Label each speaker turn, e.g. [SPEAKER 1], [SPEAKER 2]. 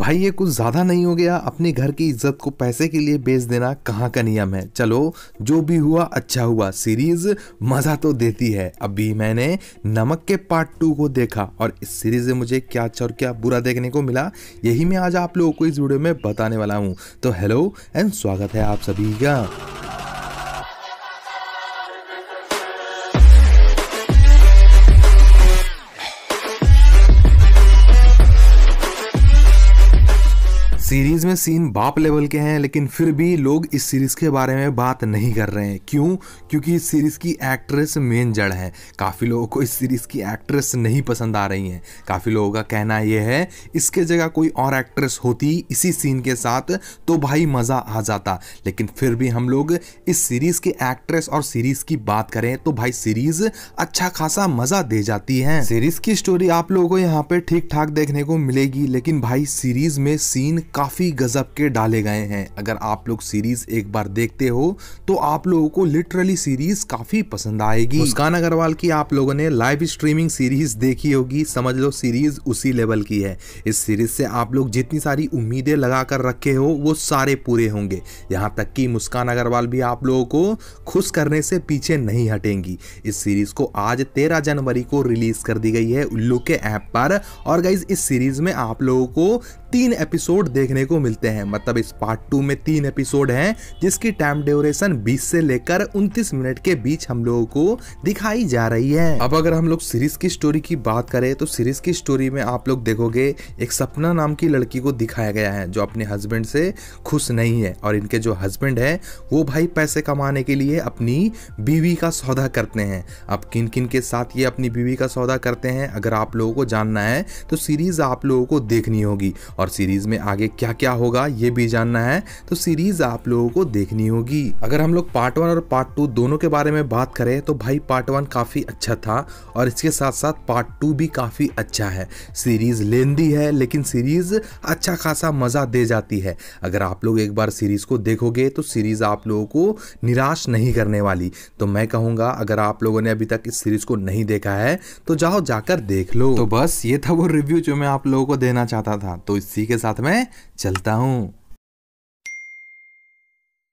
[SPEAKER 1] भाई ये कुछ ज़्यादा नहीं हो गया अपने घर की इज्जत को पैसे के लिए बेच देना कहाँ का नियम है चलो जो भी हुआ अच्छा हुआ सीरीज मज़ा तो देती है अभी मैंने नमक के पार्ट टू को देखा और इस सीरीज में मुझे क्या अच्छा और क्या बुरा देखने को मिला यही मैं आज आप लोगों को इस वीडियो में बताने वाला हूँ तो हेलो एंड स्वागत है आप सभी का सीरीज में सीन बाप लेवल के हैं लेकिन फिर भी लोग इस सीरीज के बारे में बात नहीं कर रहे हैं क्यों क्योंकि इस सीरीज की एक्ट्रेस मेन जड़ है काफ़ी लोगों को इस सीरीज की एक्ट्रेस नहीं पसंद आ रही है काफ़ी लोगों का कहना यह है इसके जगह कोई और एक्ट्रेस होती इसी सीन के साथ तो भाई मज़ा आ जाता लेकिन फिर भी हम लोग इस सीरीज़ के एक्ट्रेस और सीरीज़ की बात करें तो भाई सीरीज़ अच्छा खासा मज़ा दे जाती है सीरीज़ की स्टोरी आप लोगों को यहाँ पे ठीक ठाक देखने को मिलेगी लेकिन भाई सीरीज़ में सीन कम काफ़ी गज़ब के डाले गए हैं अगर आप लोग सीरीज़ एक बार देखते हो तो आप लोगों को लिटरली सीरीज़ काफ़ी पसंद आएगी मुस्कान अग्रवाल की आप लोगों ने लाइव स्ट्रीमिंग सीरीज़ देखी होगी समझ लो सीरीज़ उसी लेवल की है इस सीरीज़ से आप लोग जितनी सारी उम्मीदें लगा कर रखे हो वो सारे पूरे होंगे यहाँ तक कि मुस्कान अग्रवाल भी आप लोगों को खुश करने से पीछे नहीं हटेंगी इस सीरीज़ को आज तेरह जनवरी को रिलीज़ कर दी गई है उल्लू के ऐप पर और गाइज इस सीरीज़ में आप लोगों को तीन एपिसोड देखने को मिलते हैं मतलब इस पार्ट टू में तीन एपिसोड हैं जिसकी टाइम ड्यूरेशन 20 से लेकर 29 मिनट के बीच हम लोगों को दिखाई जा रही है अब अगर हम लोग सीरीज की स्टोरी की बात करें तो सीरीज की स्टोरी में आप लोग देखोगे एक सपना नाम की लड़की को दिखाया गया है जो अपने हस्बैंड से खुश नहीं है और इनके जो हस्बैंड है वो भाई पैसे कमाने के लिए अपनी बीवी का सौदा करते हैं अब किन किन के साथ ये अपनी बीवी का सौदा करते हैं अगर आप लोगों को जानना है तो सीरीज आप लोगों को देखनी होगी और सीरीज में आगे क्या क्या होगा ये भी जानना है तो सीरीज आप लोगों को देखनी होगी अगर हम लोग पार्ट वन और पार्ट टू दोनों के बारे में बात करें तो भाई पार्ट वन काफी अच्छा था और इसके साथ साथ पार्ट टू भी काफी अच्छा है सीरीज लेंदी है लेकिन सीरीज अच्छा खासा मजा दे जाती है अगर आप लोग एक बार सीरीज को देखोगे तो सीरीज आप लोगों को निराश नहीं करने वाली तो मैं कहूंगा अगर आप लोगों ने अभी तक इस सीरीज को नहीं देखा है तो जाओ जाकर देख लो तो बस ये था वो रिव्यू जो मैं आप लोगों को देना चाहता था तो इसी के साथ मैं चलता हूँ